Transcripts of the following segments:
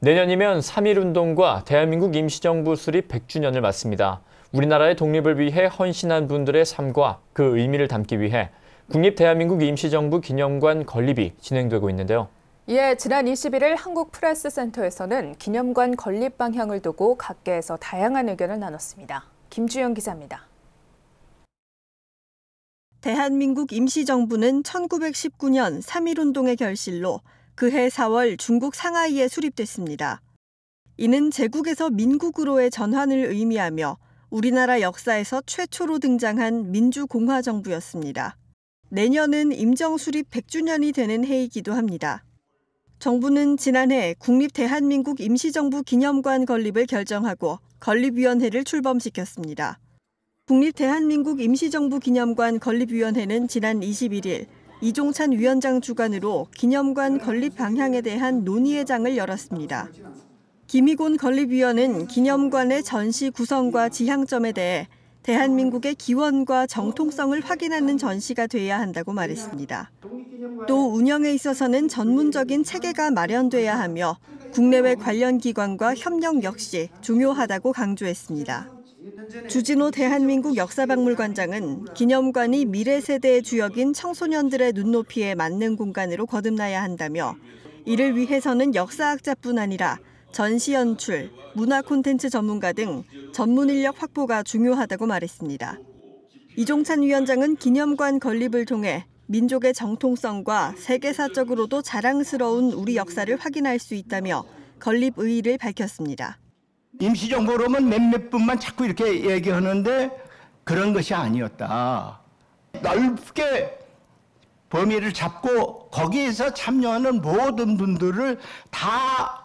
내년이면 3.1운동과 대한민국 임시정부 수립 100주년을 맞습니다. 우리나라의 독립을 위해 헌신한 분들의 삶과 그 의미를 담기 위해 국립대한민국 임시정부 기념관 건립이 진행되고 있는데요. 예, 지난 21일 한국프레스센터에서는 기념관 건립 방향을 두고 각계에서 다양한 의견을 나눴습니다. 김주영 기자입니다. 대한민국 임시정부는 1919년 3.1운동의 결실로 그해 4월 중국 상하이에 수립됐습니다. 이는 제국에서 민국으로의 전환을 의미하며 우리나라 역사에서 최초로 등장한 민주공화정부였습니다. 내년은 임정수립 100주년이 되는 해이기도 합니다. 정부는 지난해 국립대한민국 임시정부 기념관 건립을 결정하고 건립위원회를 출범시켰습니다. 국립대한민국 임시정부 기념관 건립위원회는 지난 21일 이종찬 위원장 주관으로 기념관 건립 방향에 대한 논의의 장을 열었습니다. 김희곤 건립위원은 기념관의 전시 구성과 지향점에 대해 대한민국의 기원과 정통성을 확인하는 전시가 돼야 한다고 말했습니다. 또 운영에 있어서는 전문적인 체계가 마련돼야 하며 국내외 관련 기관과 협력 역시 중요하다고 강조했습니다. 주진호 대한민국 역사박물관장은 네, 네. 기념관이 미래 세대의 주역인 청소년들의 눈높이에 맞는 공간으로 거듭나야 한다며 이를 위해서는 역사학자뿐 아니라 전시 연출, 문화 콘텐츠 전문가 등 전문 인력 확보가 중요하다고 말했습니다. 이종찬 위원장은 기념관 건립을 통해 민족의 정통성과 세계사적으로도 자랑스러운 우리 역사를 확인할 수 있다며 건립 의의를 밝혔습니다. 임시정부 로러면 몇몇 분만 자꾸 이렇게 얘기하는데 그런 것이 아니었다. 넓게 범위를 잡고 거기에서 참여하는 모든 분들을 다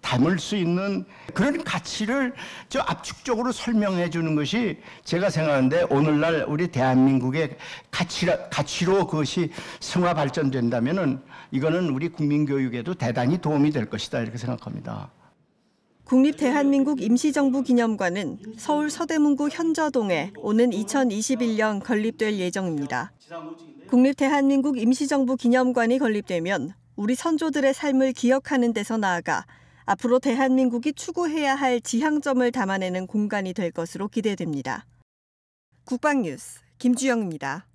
담을 수 있는 그런 가치를 저 압축적으로 설명해 주는 것이 제가 생각하는데 오늘날 우리 대한민국의 가치라, 가치로 그것이 승화 발전된다면 이거는 우리 국민교육에도 대단히 도움이 될 것이다 이렇게 생각합니다. 국립대한민국 임시정부 기념관은 서울 서대문구 현저동에 오는 2021년 건립될 예정입니다. 국립대한민국 임시정부 기념관이 건립되면 우리 선조들의 삶을 기억하는 데서 나아가 앞으로 대한민국이 추구해야 할 지향점을 담아내는 공간이 될 것으로 기대됩니다. 국방뉴스 김주영입니다.